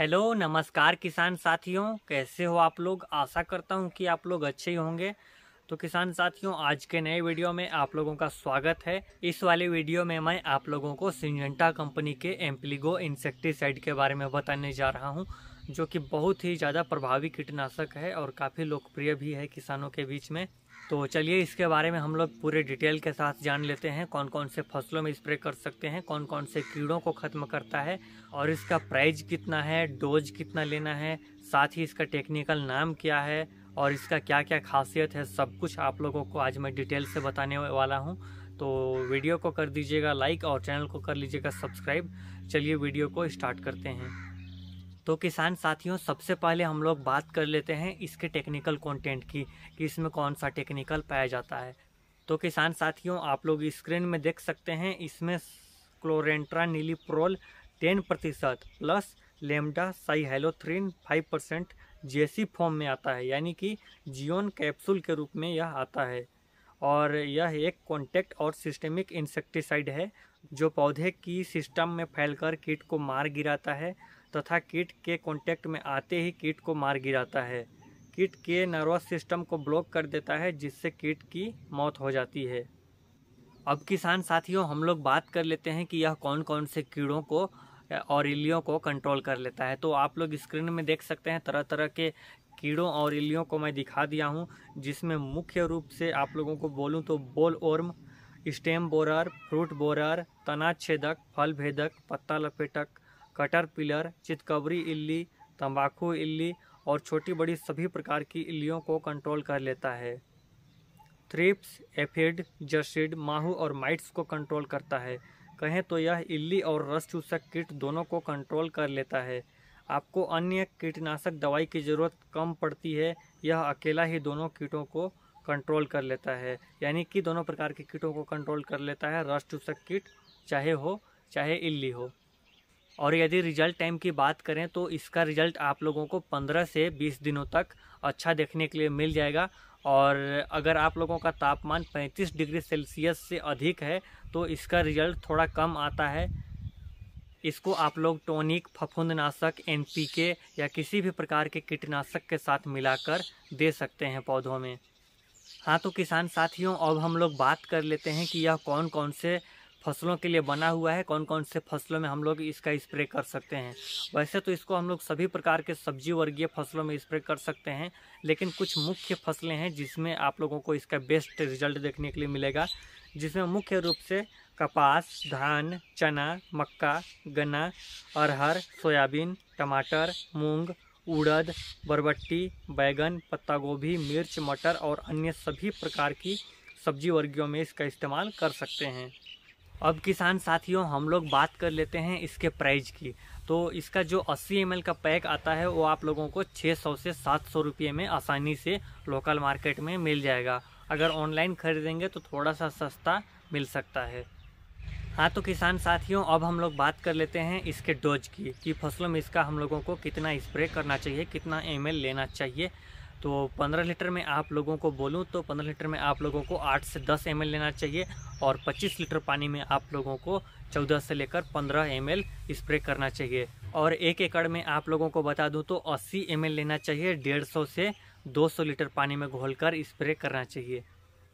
hello नमस्कार किसान साथियों कैसे हो आप लोग आशा करता हूं कि आप लोग अच्छे ही होंगे तो किसान साथियों आज के नए वीडियो में आप लोगों का स्वागत है इस वाले वीडियो में मैं आप लोगों को सिंजेंटा कंपनी के एम्पलीगो इंसेक्टिसाइड के बारे में बताने जा रहा हूं जो कि बहुत ही ज़्यादा प्रभावी कीटनाशक है और काफ़ी लोकप्रिय भी है किसानों के बीच में तो चलिए इसके बारे में हम लोग पूरे डिटेल के साथ जान लेते हैं कौन कौन से फसलों में स्प्रे कर सकते हैं कौन कौन से कीड़ों को ख़त्म करता है और इसका प्राइस कितना है डोज कितना लेना है साथ ही इसका टेक्निकल नाम क्या है और इसका क्या क्या खासियत है सब कुछ आप लोगों को आज मैं डिटेल से बताने वाला हूँ तो वीडियो को कर दीजिएगा लाइक और चैनल को कर लीजिएगा सब्सक्राइब चलिए वीडियो को स्टार्ट करते हैं तो किसान साथियों सबसे पहले हम लोग बात कर लेते हैं इसके टेक्निकल कंटेंट की कि इसमें कौन सा टेक्निकल पाया जाता है तो किसान साथियों आप लोग स्क्रीन में देख सकते हैं इसमें क्लोरेंट्रा नीलीप्रोल टेन प्रतिशत plus lambda cyhalothrin five percent जेसी फॉर्म में आता है यानी कि जियोन कैप्सूल के रूप में यह आता है और यह एक कॉन्टैक्ट और सिस्टेमिक इंसेक्टिसाइड है जो पौधे की सिस्टम में फैलकर कीट को मार गिराता है तथा कीट के कांटेक्ट में आते ही कीट को मार गिराता है कीट के नर्वस सिस्टम को ब्लॉक कर देता है जिससे कीट की मौत हो जाती है अब किसान साथियों हम लोग बात कर लेते हैं कि यह कौन कौन से कीड़ों को और इलियों को कंट्रोल कर लेता है तो आप लोग स्क्रीन में देख सकते हैं तरह तरह के कीड़ों और इलियों को मैं दिखा दिया हूँ जिसमें मुख्य रूप से आप लोगों को बोलूँ तो bollworm stem borer fruit borer तना छेदक फल भेदक पत्ता लपेटक कटर पिलर चितकबरी इल्ली तंबाकू इल्ली और छोटी बड़ी सभी प्रकार की इल्लियों को कंट्रोल कर लेता है थ्रिप्स एफिड जर्सिड माहू और माइट्स को कंट्रोल करता है कहें तो यह इल्ली और रस चूसक किट दोनों को कंट्रोल कर लेता है आपको अन्य कीटनाशक दवाई की ज़रूरत कम पड़ती है यह अकेला ही दोनों कीटों को कंट्रोल कर लेता है यानी कि दोनों प्रकार के कीटों को कंट्रोल कर लेता है रस चूसक किट चाहे हो चाहे इल्ली हो और यदि रिजल्ट टाइम की बात करें तो इसका रिजल्ट आप लोगों को 15 से 20 दिनों तक अच्छा देखने के लिए मिल जाएगा और अगर आप लोगों का तापमान 35 डिग्री सेल्सियस से अधिक है तो इसका रिजल्ट थोड़ा कम आता है इसको आप लोग टॉनिक फफूंदनाशक के या किसी भी प्रकार के कीटनाशक के साथ मिलाकर दे सकते हैं पौधों में हाँ तो किसान साथियों अब हम लोग बात कर लेते हैं कि यह कौन कौन से फसलों के लिए बना हुआ है कौन कौन से फसलों में हम लोग इसका स्प्रे कर सकते हैं वैसे तो इसको हम लोग सभी प्रकार के सब्जी वर्गीय फसलों में स्प्रे कर सकते हैं लेकिन कुछ मुख्य फसलें हैं जिसमें आप लोगों को इसका बेस्ट रिजल्ट देखने के लिए मिलेगा जिसमें मुख्य रूप से कपास धान चना मक्का गन्ना अरहर सोयाबीन टमाटर मूँग उड़द बरबट्टी बैगन पत्ता गोभी मिर्च मटर और अन्य सभी प्रकार की सब्जी वर्गियों में इसका इस्तेमाल कर सकते हैं अब किसान साथियों हम लोग बात कर लेते हैं इसके प्राइस की तो इसका जो 80 एम का पैक आता है वो आप लोगों को 600 से 700 रुपये में आसानी से लोकल मार्केट में मिल जाएगा अगर ऑनलाइन खरीदेंगे तो थोड़ा सा सस्ता मिल सकता है हाँ तो किसान साथियों अब हम लोग बात कर लेते हैं इसके डोज की कि फसलों में इसका हम लोगों को कितना स्प्रे करना चाहिए कितना एम लेना चाहिए तो 15 लीटर में आप लोगों को बोलूँ तो 15 लीटर में आप लोगों को 8 से 10 एम लेना चाहिए और 25 लीटर पानी में आप लोगों को 14 से लेकर 15 एम स्प्रे करना चाहिए और एक एकड़ में आप लोगों को बता दूं तो 80 एम लेना चाहिए 150 से 200 लीटर पानी में घोलकर स्प्रे करना चाहिए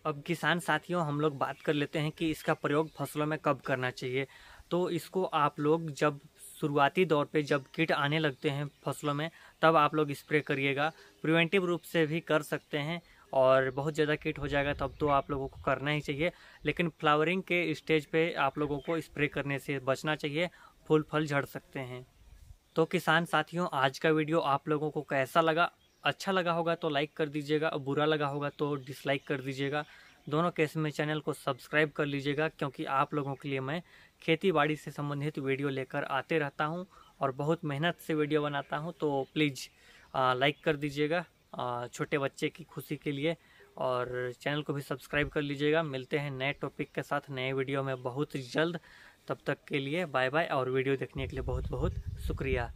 अब किसान साथियों हम लोग बात कर लेते हैं कि इसका प्रयोग फसलों में कब करना चाहिए तो इसको आप लोग जब शुरुआती दौर पे जब कीट आने लगते हैं फसलों में तब आप लोग स्प्रे करिएगा प्रिवेंटिव रूप से भी कर सकते हैं और बहुत ज़्यादा कीट हो जाएगा तब तो आप लोगों को करना ही चाहिए लेकिन फ्लावरिंग के स्टेज पे आप लोगों को स्प्रे करने से बचना चाहिए फूल फल झड़ सकते हैं तो किसान साथियों आज का वीडियो आप लोगों को कैसा लगा अच्छा लगा होगा तो लाइक कर दीजिएगा और बुरा लगा होगा तो डिसलाइक कर दीजिएगा दोनों केस में चैनल को सब्सक्राइब कर लीजिएगा क्योंकि आप लोगों के लिए मैं खेती बाड़ी से संबंधित वीडियो लेकर आते रहता हूँ और बहुत मेहनत से वीडियो बनाता हूँ तो प्लीज़ लाइक कर दीजिएगा छोटे बच्चे की खुशी के लिए और चैनल को भी सब्सक्राइब कर लीजिएगा मिलते हैं नए टॉपिक के साथ नए वीडियो में बहुत जल्द तब तक के लिए बाय बाय और वीडियो देखने के लिए बहुत बहुत शुक्रिया